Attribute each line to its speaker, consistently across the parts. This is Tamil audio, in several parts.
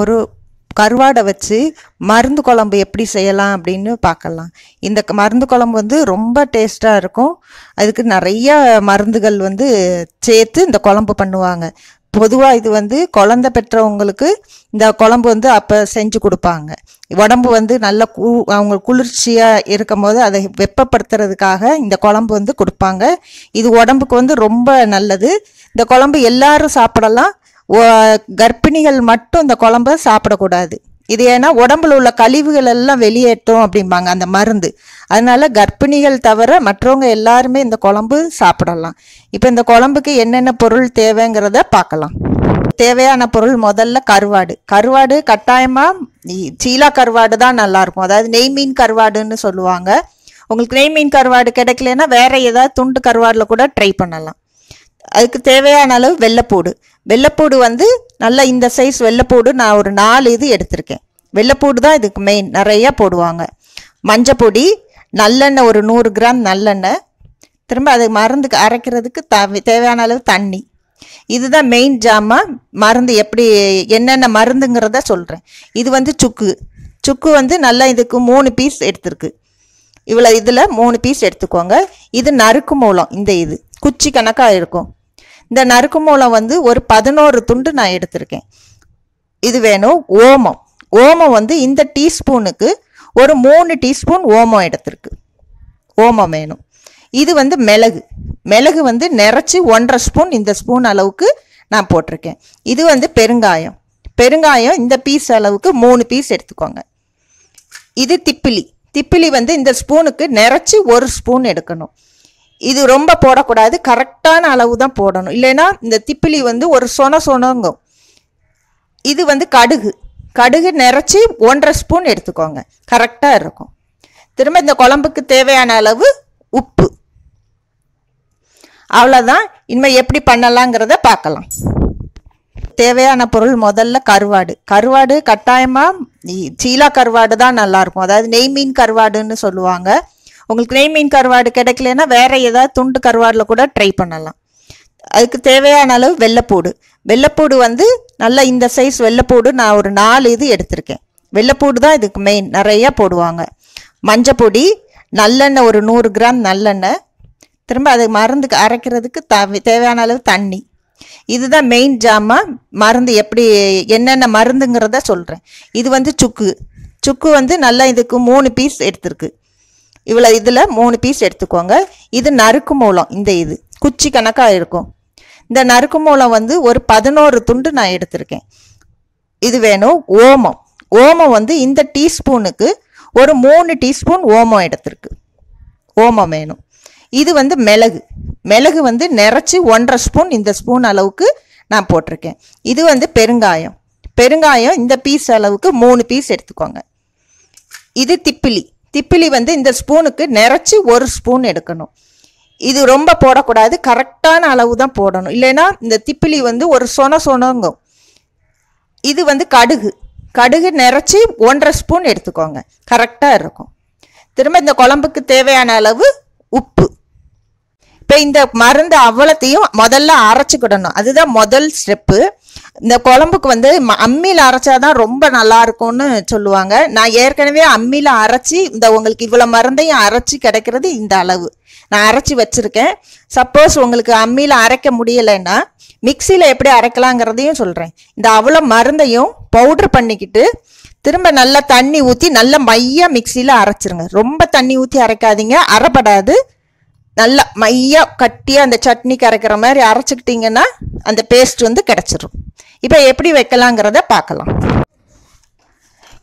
Speaker 1: ஒரு கருவாடை வச்சு மருந்து குழம்பு எப்படி செய்யலாம் அப்படின்னு பார்க்கலாம் இந்த மருந்து குழம்பு வந்து ரொம்ப டேஸ்ட்டாக இருக்கும் அதுக்கு நிறைய மருந்துகள் வந்து சேர்த்து இந்த குழம்பு பண்ணுவாங்க பொதுவாக இது வந்து குழந்த பெற்றவங்களுக்கு இந்த குழம்பு வந்து அப்போ செஞ்சு கொடுப்பாங்க உடம்பு வந்து நல்ல அவங்க குளிர்ச்சியாக இருக்கும் போது அதை வெப்பப்படுத்துறதுக்காக இந்த குழம்பு வந்து கொடுப்பாங்க இது உடம்புக்கு வந்து ரொம்ப நல்லது இந்த குழம்பு எல்லாரும் சாப்பிடலாம் கர்ப்பிணிகள் மட்டும் இந்த குழம்ப சாப்பிடக்கூடாது இது ஏன்னா உடம்புல உள்ள கழிவுகள் எல்லாம் வெளியேற்றும் அப்படிம்பாங்க அந்த மருந்து அதனால கர்ப்பிணிகள் தவிர மற்றவங்க எல்லாருமே இந்த குழம்பு சாப்பிடலாம் இப்போ இந்த குழம்புக்கு என்னென்ன பொருள் தேவைங்கிறத பார்க்கலாம் தேவையான பொருள் முதல்ல கருவாடு கருவாடு கட்டாயமாக சீலா கருவாடு தான் நல்லாயிருக்கும் அதாவது நெய் மீன் கருவாடுன்னு சொல்லுவாங்க உங்களுக்கு நெய் மீன் கருவாடு கிடைக்கலன்னா வேறு ஏதாவது துண்டு கருவாடில் கூட ட்ரை பண்ணலாம் அதுக்கு தேவையான அளவு வெள்ளைப்பூடு வெள்ளைப்பூடு வந்து நல்லா இந்த சைஸ் வெள்ளைப்பூடு நான் ஒரு நாலு இது எடுத்திருக்கேன் வெள்ளைப்பூடு தான் இதுக்கு மெயின் நிறையா போடுவாங்க மஞ்சப்பொடி நல்லெண்ணெய் ஒரு நூறு கிராம் நல்லெண்ணெய் திரும்ப அது மருந்துக்கு அரைக்கிறதுக்கு தேவையான அளவு தண்ணி இதுதான் மெயின் ஜாமான் மருந்து எப்படி என்னென்ன மருந்துங்கிறத சொல்கிறேன் இது வந்து சுக்கு சுக்கு வந்து நல்லா இதுக்கு மூணு பீஸ் எடுத்திருக்கு இவ்வளோ இதில் மூணு பீஸ் எடுத்துக்கோங்க இது நறுக்கு மூலம் இந்த இது குச்சி கணக்காக இருக்கும் இந்த நறுக்கு மூலம் வந்து ஒரு பதினோரு துண்டு நான் எடுத்திருக்கேன் இது வேணும் ஓமம் ஓமம் வந்து இந்த டீஸ்பூனுக்கு ஒரு மூணு டீஸ்பூன் ஓமம் எடுத்திருக்கு ஓமம் வேணும் இது வந்து மிளகு மிளகு வந்து நிறச்சி ஒன்றரை ஸ்பூன் இந்த ஸ்பூன் அளவுக்கு நான் போட்டிருக்கேன் இது வந்து பெருங்காயம் பெருங்காயம் இந்த பீஸ் அளவுக்கு மூணு பீஸ் எடுத்துக்கோங்க இது திப்பிலி திப்பிலி வந்து இந்த ஸ்பூனுக்கு நிறச்சி ஒரு ஸ்பூன் எடுக்கணும் இது ரொம்ப போடக்கூடாது கரெக்டான அளவு தான் போடணும் இல்லைன்னா இந்த திப்பிலி வந்து ஒரு சொன சொனங்கும் இது வந்து கடுகு கடுகு நிறச்சி ஒன்றரை ஸ்பூன் எடுத்துக்கோங்க கரெக்டாக இருக்கும் திரும்ப இந்த குழம்புக்கு தேவையான அளவு உப்பு அவ்வளோதான் இனிமேல் எப்படி பண்ணலாங்கிறத பார்க்கலாம் தேவையான பொருள் முதல்ல கருவாடு கருவாடு கட்டாயமாக சீலா கருவாடு தான் நல்லாயிருக்கும் அதாவது நெய் மீன் கருவாடுன்னு சொல்லுவாங்க உங்களுக்கு நெய் மீன் கருவாடு கிடைக்கலன்னா வேறு ஏதாவது துண்டு கருவாடில் கூட ட்ரை பண்ணலாம் அதுக்கு தேவையான அளவு வெள்ளைப்பூடு வெள்ளைப்பூடு வந்து நல்லா இந்த சைஸ் வெள்ளைப்பூடு நான் ஒரு நாலு இது எடுத்திருக்கேன் வெள்ளைப்பூடு தான் இதுக்கு மெயின் நிறையா போடுவாங்க மஞ்சப்பொடி நல்லெண்ணெய் ஒரு நூறு கிராம் நல்லெண்ணெய் திரும்ப அதை மருந்துக்கு அரைக்கிறதுக்கு தேவையான அளவு தண்ணி இதுதான் மெயின் ஜாமான் மருந்து எப்படி என்னென்ன மருந்துங்கிறத சொல்கிறேன் இது வந்து சுக்கு சுக்கு வந்து நல்லா இதுக்கு மூணு பீஸ் எடுத்திருக்கு இவ்வளோ இதில் மூணு பீஸ் எடுத்துக்கோங்க இது நறுக்கு மூலம் இந்த இது குச்சி கணக்காக இருக்கும் இந்த நறுக்கு மூலம் வந்து ஒரு பதினோரு துண்டு நான் எடுத்திருக்கேன் இது வேணும் ஓமம் ஓமம் வந்து இந்த டீஸ்பூனுக்கு ஒரு மூணு டீஸ்பூன் ஓமம் எடுத்திருக்கு ஓமம் வேணும் இது வந்து மிளகு மிளகு வந்து நிறச்சி ஒன்றரை ஸ்பூன் இந்த ஸ்பூன் அளவுக்கு நான் போட்டிருக்கேன் இது வந்து பெருங்காயம் பெருங்காயம் இந்த பீஸ் அளவுக்கு மூணு பீஸ் எடுத்துக்கோங்க இது திப்பிலி திப்பிலி வந்து இந்த ஸ்பூனுக்கு நிறச்சி ஒரு ஸ்பூன் எடுக்கணும் இது ரொம்ப போடக்கூடாது கரெக்டான அளவு தான் போடணும் இல்லைன்னா இந்த திப்பிலி வந்து ஒரு சொன சொனங்கும் இது வந்து கடுகு கடுகு நிறச்சி ஒன்றரை ஸ்பூன் எடுத்துக்கோங்க கரெக்டாக இருக்கும் திரும்ப இந்த குழம்புக்கு தேவையான அளவு உப்பு இப்போ இந்த மருந்து அவ்வளத்தையும் முதல்ல அரைச்சுக்கிடணும் அதுதான் முதல் ஸ்டெப்பு இந்த குழம்புக்கு வந்து அம்மியில் அரைச்சாதான் ரொம்ப நல்லா இருக்கும்னு சொல்லுவாங்க நான் ஏற்கனவே அம்மியில் அரைச்சி இந்த உங்களுக்கு இவ்வளோ மருந்தையும் அரைச்சி கிடைக்கிறது இந்த அளவு நான் அரைச்சி வச்சுருக்கேன் சப்போஸ் உங்களுக்கு அம்மியில் அரைக்க முடியலைன்னா மிக்சியில் எப்படி அரைக்கலாங்கிறதையும் சொல்கிறேன் இந்த அவ்வளோ மருந்தையும் பவுட்ரு பண்ணிக்கிட்டு திரும்ப நல்லா தண்ணி ஊற்றி நல்லா மையாக மிக்சியில் அரைச்சிருங்க ரொம்ப தண்ணி ஊற்றி அரைக்காதீங்க அரைப்படாது நல்லா மையா கட்டியாக அந்த சட்னி கரைக்கிற மாதிரி அரைச்சிக்கிட்டிங்கன்னா அந்த பேஸ்ட் வந்து கிடச்சிடும் இப்போ எப்படி வைக்கலாங்கிறத பார்க்கலாம்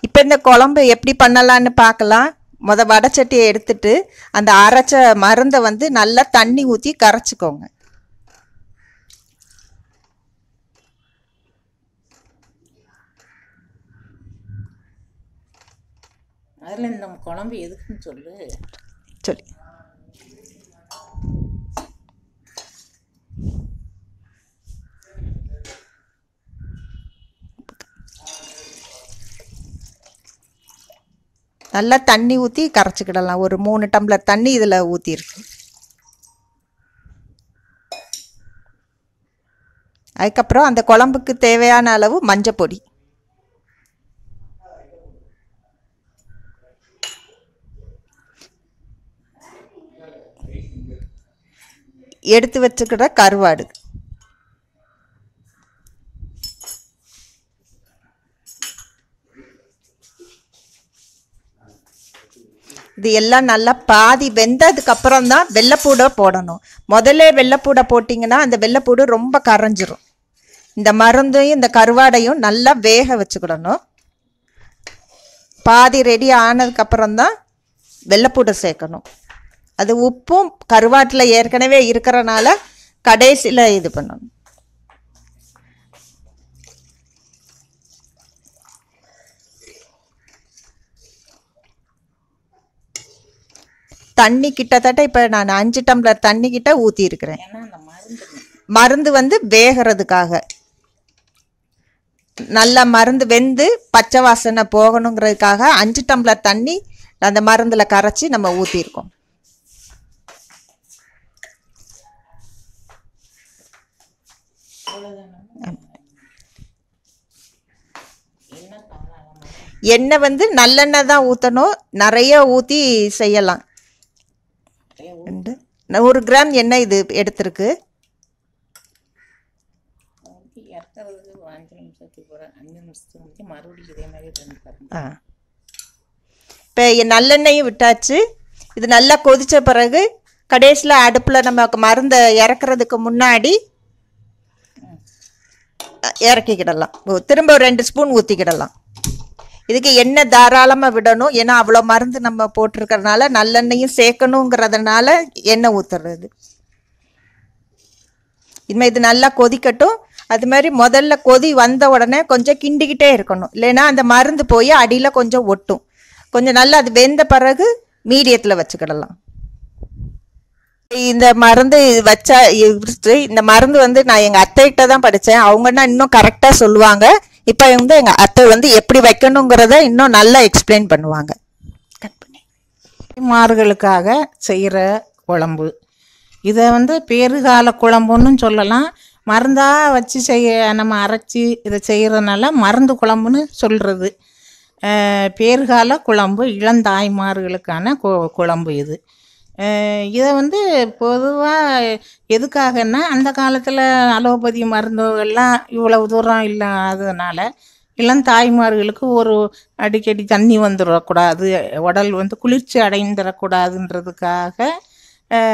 Speaker 1: இப்போ இந்த குழம்பு எப்படி பண்ணலான்னு பார்க்கலாம் முத சட்டியை எடுத்துட்டு அந்த அரைச்ச மருந்தை வந்து நல்லா தண்ணி ஊற்றி கரைச்சிக்கோங்க
Speaker 2: அதில் நம்ம குழம்பு எதுக்குன்னு சொல்லு
Speaker 1: சொல்லி நல்லா தண்ணி ஊற்றி கரைச்சிக்கிடலாம் ஒரு மூணு டம்ளர் தண்ணி இதில் ஊற்றிருக்கு அதுக்கப்புறம் அந்த குழம்புக்கு தேவையான அளவு மஞ்சப்பொடி எடுத்து வச்சுக்கிற கருவாடு இது எல்லாம் நல்லா பாதி வெந்ததுக்கப்புறம் தான் வெள்ளைப்பூடை போடணும் முதல்ல வெள்ளைப்பூடை போட்டிங்கன்னா அந்த வெள்ளைப்பூடு ரொம்ப கரைஞ்சிரும் இந்த மருந்தையும் இந்த கருவாடையும் நல்லா வேக வச்சுக்கிடணும் பாதி ரெடி ஆனதுக்கப்புறம் தான் வெள்ளைப்பூடை சேர்க்கணும் அது உப்பும் கருவாட்டில் ஏற்கனவே இருக்கிறனால கடைசியில் இது பண்ணணும் தண்ணி கிட்டத்தட்ட இப்போ நான் அஞ்சு டம்ளர் தண்ணி கிட்ட ஊற்றியிருக்கிறேன் மருந்து வந்து வேகிறதுக்காக நல்லா மருந்து வெந்து பச்சை வாசனை போகணுங்கிறதுக்காக அஞ்சு டம்ளர் தண்ணி அந்த மருந்தில் கரைச்சி நம்ம ஊற்றிருக்கோம் எண்ணெய் வந்து நல்லெண்ணெய் தான் ஊற்றணும் நிறைய ஊற்றி செய்யலாம் ரெண்டு ஒரு கிராம் எண்ணெய் இது எடுத்திருக்கு ஆ இப்போ நல்லெண்ணெயும் விட்டாச்சு இது நல்லா கொதித்த பிறகு கடைசியில் அடுப்பில் நம்ம மருந்தை இறக்குறதுக்கு முன்னாடி இறக்கிக்கிடலாம் திரும்ப ரெண்டு ஸ்பூன் ஊற்றிக்கிடலாம் இதுக்கு எண்ணெய் தாராளமாக விடணும் ஏன்னா அவ்வளோ மருந்து நம்ம போட்டிருக்கறனால நல்லெண்ணெயும் சேர்க்கணுங்கிறதுனால எண்ணெய் ஊற்றுறது இனிமேல் இது நல்லா கொதிக்கட்டும் அது மாதிரி முதல்ல கொதி வந்த உடனே கொஞ்சம் கிண்டிக்கிட்டே இருக்கணும் இல்லைன்னா அந்த மருந்து போய் அடியில் கொஞ்சம் ஒட்டும் கொஞ்சம் நல்லா அது வெந்த பிறகு மீடியத்தில் வச்சுக்கிடலாம் இந்த மருந்து வச்சா இந்த மருந்து வந்து நான் எங்கள் அத்தைகிட்ட தான் படித்தேன் அவங்கன்னா இன்னும் கரெக்டாக சொல்லுவாங்க இப்போ வந்து எங்கள் அத்தை வந்து எப்படி வைக்கணுங்கிறத இன்னும் நல்லா எக்ஸ்பிளைன் பண்ணுவாங்க கட்
Speaker 2: பண்ணி மார்களுக்காக செய்கிற குழம்பு இதை வந்து பேறுகால குழம்புன்னு சொல்லலாம் மருந்தாக வச்சு செய்ய நம்ம அரைச்சி இதை செய்கிறதுனால மருந்து குழம்புன்னு சொல்கிறது பேறுகால குழம்பு இளந்தாய்மார்களுக்கான குழம்பு இது இதை வந்து பொதுவாக எதுக்காகன்னா அந்த காலத்தில் அலோபதி மருந்துகள்லாம் இவ்வளவு தூரம் இல்லாததுனால இல்லை தாய்மார்களுக்கு ஒரு அடிக்கடி தண்ணி வந்துடக்கூடாது உடல் வந்து குளிர்ச்சி அடைந்துடக்கூடாதுன்றதுக்காக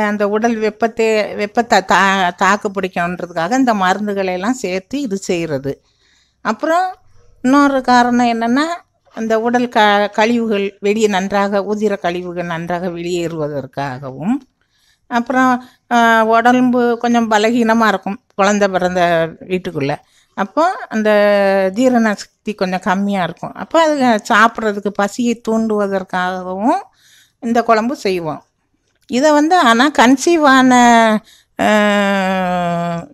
Speaker 2: அந்த உடல் வெப்பத்தை வெப்பத்தை தா தாக்கு பிடிக்கணுன்றதுக்காக இந்த மருந்துகளையெல்லாம் சேர்த்து இது செய்கிறது அப்புறம் இன்னொரு காரணம் என்னென்னா அந்த உடல் க கழிவுகள் வெளியே நன்றாக உதிர கழிவுகள் நன்றாக வெளியேறுவதற்காகவும் அப்புறம் உடம்பு கொஞ்சம் பலகீனமாக இருக்கும் குழந்த பிறந்த வீட்டுக்குள்ளே அப்போ அந்த ஜீரண சக்தி கொஞ்சம் கம்மியாக இருக்கும் அப்போ அது சாப்பிட்றதுக்கு பசியை தூண்டுவதற்காகவும் இந்த குழம்பு செய்வோம் இதை வந்து ஆனால் கன்சீவான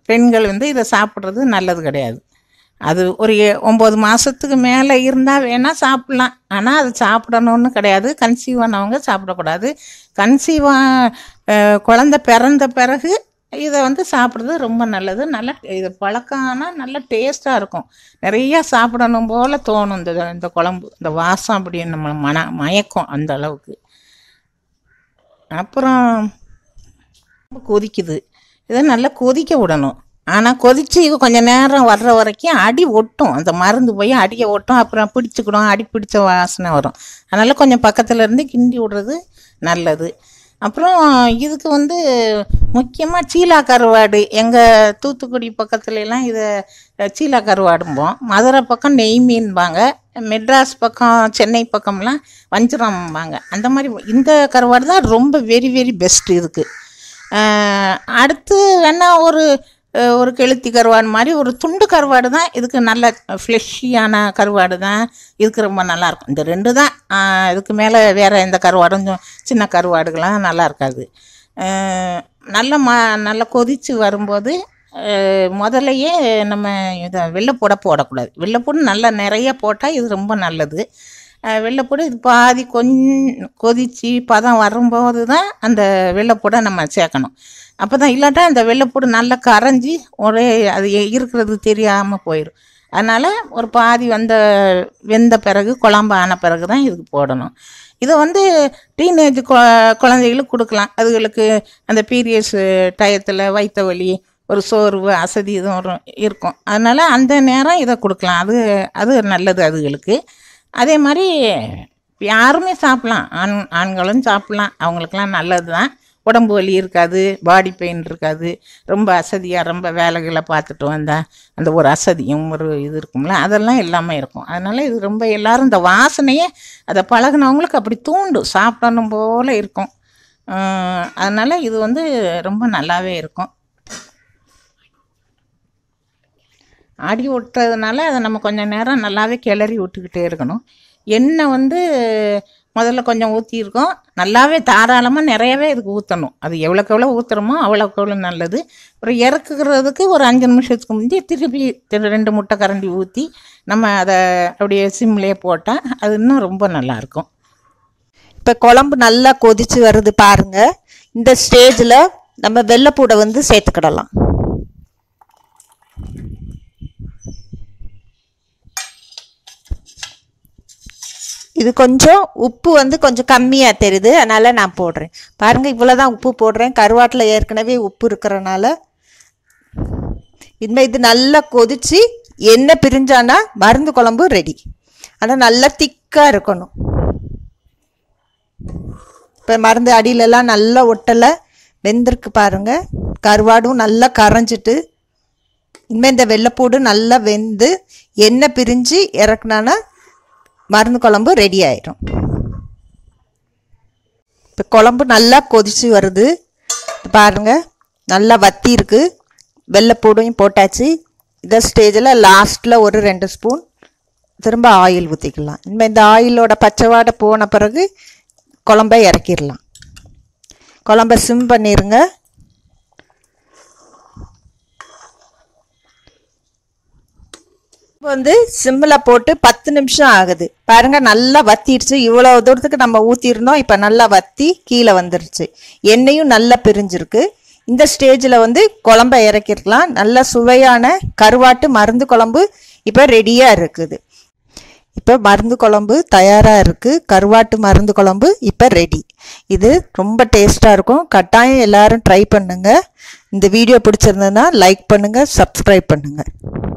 Speaker 2: பெண்கள் வந்து இதை சாப்பிட்றது நல்லது கிடையாது அது ஒரு ஒம்பது மாதத்துக்கு மேலே இருந்தால் வேணால் சாப்பிட்லாம் ஆனால் அது சாப்பிடணும்னு கிடையாது கன்சீவ் ஆனவங்க சாப்பிடக்கூடாது கன்சீவாக குழந்த பிறந்த பிறகு இதை வந்து சாப்பிட்றது ரொம்ப நல்லது நல்ல இது பழக்கம்னா நல்ல டேஸ்ட்டாக இருக்கும் நிறையா சாப்பிடணும் போல் தோணும் இந்த இந்த குழம்பு இந்த வாசம் அப்படின்னு நம்ம மன மயக்கம் அந்த அளவுக்கு அப்புறம் கொதிக்குது இதை நல்லா கொதிக்க விடணும் ஆனால் இது கொஞ்சம் நேரம் வர்ற வரைக்கும் அடி ஒட்டும் அந்த மருந்து போய் அடியை ஒட்டும் அப்புறம் பிடிச்சிக்கிடும் அடி பிடிச்ச வாசனை வரும் அதனால் கொஞ்சம் பக்கத்தில் இருந்து கிண்டி விடுறது நல்லது அப்புறம் இதுக்கு வந்து முக்கியமாக சீலா கருவாடு எங்கள் தூத்துக்குடி பக்கத்துலலாம் இதை சீலா கருவாடும்போம் மதுரை பக்கம் நெய் மீன்பாங்க மெட்ராஸ் பக்கம் சென்னை பக்கம்லாம் வஞ்சிரம்பாங்க அந்த மாதிரி இந்த கருவாடு தான் ரொம்ப வெரி வெரி பெஸ்ட் இதுக்கு அடுத்து வேணால் ஒரு ஒரு கெளுத்தி கருவாடு மாதிரி ஒரு துண்டு கருவாடு தான் இதுக்கு நல்ல ஃப்ளெஷியான கருவாடு தான் இதுக்கு ரொம்ப நல்லாயிருக்கும் இந்த ரெண்டு தான் இதுக்கு மேலே வேறு எந்த கருவாடும் சின்ன கருவாடுகள்லாம் நல்லா இருக்காது நல்ல மா நல்லா கொதித்து வரும்போது முதல்லையே நம்ம இதை வெள்ளைப்பூட போடக்கூடாது வெள்ளைப்பூடு நல்லா நிறைய போட்டால் இது ரொம்ப நல்லது வெள்ளைப்பூடு இது பாதி கொஞ்சம் கொதித்து பதம் வரும்போது தான் அந்த வெள்ளைப்பூடை நம்ம சேர்க்கணும் அப்போ தான் இல்லாட்டா அந்த வெள்ளைப்பூடு நல்லா கரைஞ்சி ஒரே அது இருக்கிறது தெரியாமல் போயிடும் அதனால் ஒரு பாதி வந்த வெந்த பிறகு குழம்பு ஆன பிறகு தான் இதுக்கு போடணும் இதை வந்து டீனேஜ் குழந்தைகளுக்கு கொடுக்கலாம் அதுகளுக்கு அந்த பீரியட்ஸ் டயத்தில் வைத்த வலி ஒரு சோர்வு அசதி இதுவும் ஒரு இருக்கும் அதனால் அந்த நேரம் இதை கொடுக்கலாம் அது அது நல்லது அதுகளுக்கு அதே மாதிரி யாருமே சாப்பிட்லாம் ஆண் ஆண்களும் சாப்பிட்லாம் அவங்களுக்கெல்லாம் நல்லது தான் உடம்பு வலி இருக்காது பாடி பெயின் இருக்காது ரொம்ப அசதியாக ரொம்ப வேலைகளை பார்த்துட்டு வந்தால் அந்த ஒரு அசதியும் ஒரு இது இருக்கும்ல அதெல்லாம் எல்லாமே இருக்கும் அதனால் இது ரொம்ப எல்லோரும் இந்த வாசனையே அதை பழகினவங்களுக்கு அப்படி தூண்டும் சாப்பிடணும் போல் இருக்கும் அதனால் இது வந்து ரொம்ப நல்லாவே இருக்கும் ஆடி ஓட்டுறதுனால அதை நம்ம கொஞ்சம் நேரம் நல்லாவே கிளறி விட்டுக்கிட்டே இருக்கணும் எண்ணெய் வந்து முதல்ல கொஞ்சம் ஊற்றிருக்கோம் நல்லாவே தாராளமாக நிறையவே இதுக்கு ஊற்றணும் அது எவ்வளோக்கு எவ்வளோ ஊற்றுறோமோ அவ்வளோக்கு எவ்வளோ நல்லது அப்புறம் இறக்குகிறதுக்கு ஒரு அஞ்சு நிமிஷத்துக்கு முந்தி திருப்பி திரு ரெண்டு முட்டை கரண்டி ஊற்றி நம்ம அதை அப்படியே சிம்லேயே போட்டால் அது இன்னும் ரொம்ப நல்லாயிருக்கும்
Speaker 1: இப்போ குழம்பு நல்லா கொதித்து வருது பாருங்கள் இந்த ஸ்டேஜில் நம்ம வெள்ளைப்பூடை வந்து சேர்த்துக்கிடலாம் இது கொஞ்சம் உப்பு வந்து கொஞ்சம் கம்மியாக தெரியுது அதனால் நான் போடுறேன் பாருங்கள் இவ்வளோ தான் உப்பு போடுறேன் கருவாட்டில் ஏற்கனவே உப்பு இருக்கிறனால இனிமேல் இது நல்லா கொதித்து எண்ணெய் பிரிஞ்சானா மருந்து குழம்பு ரெடி ஆனால் நல்லா திக்காக இருக்கணும் இப்போ மருந்து அடியிலலாம் நல்லா ஒட்டலை வெந்திருக்கு பாருங்கள் கருவாடும் நல்லா கரைஞ்சிட்டு இனிமேல் இந்த வெள்ளைப்பூடு நல்லா வெந்து எண்ணெய் பிரிஞ்சு இறக்குனானா மருந்து குழம்பு ரெடி ஆயிரும் இப்போ குழம்பு நல்லா கொதிச்சு வருது பாருங்கள் நல்லா வத்தி இருக்கு வெள்ளைப்பூடையும் போட்டாச்சு இந்த ஸ்டேஜில் லாஸ்ட்டில் ஒரு ரெண்டு ஸ்பூன் திரும்ப ஆயில் ஊற்றிக்கலாம் இனிமேல் இந்த ஆயிலோட பச்சைவாடை போன பிறகு குழம்பை இறக்கிடலாம் குழம்ப சிம் பண்ணிடுங்க வந்து சிம்மில் போட்டு பத்து நிமிஷம் ஆகுது பாருங்க நல்லா வத்திடுச்சு இவ்வளோ தூரத்துக்கு நம்ம ஊற்றிருந்தோம் இப்போ நல்லா வத்தி கீழே வந்துருச்சு எண்ணெயும் நல்லா பிரிஞ்சிருக்கு இந்த ஸ்டேஜில் வந்து குழம்ப இறக்கிருக்கலாம் நல்ல சுவையான கருவாட்டு மருந்து குழம்பு இப்போ ரெடியாக இருக்குது இப்போ மருந்து குழம்பு தயாராக இருக்குது கருவாட்டு மருந்து குழம்பு இப்போ ரெடி இது ரொம்ப டேஸ்ட்டாக இருக்கும் கட்டாயம் எல்லோரும் ட்ரை பண்ணுங்கள் இந்த வீடியோ பிடிச்சிருந்ததுன்னா லைக் பண்ணுங்கள் சப்ஸ்கிரைப் பண்ணுங்கள்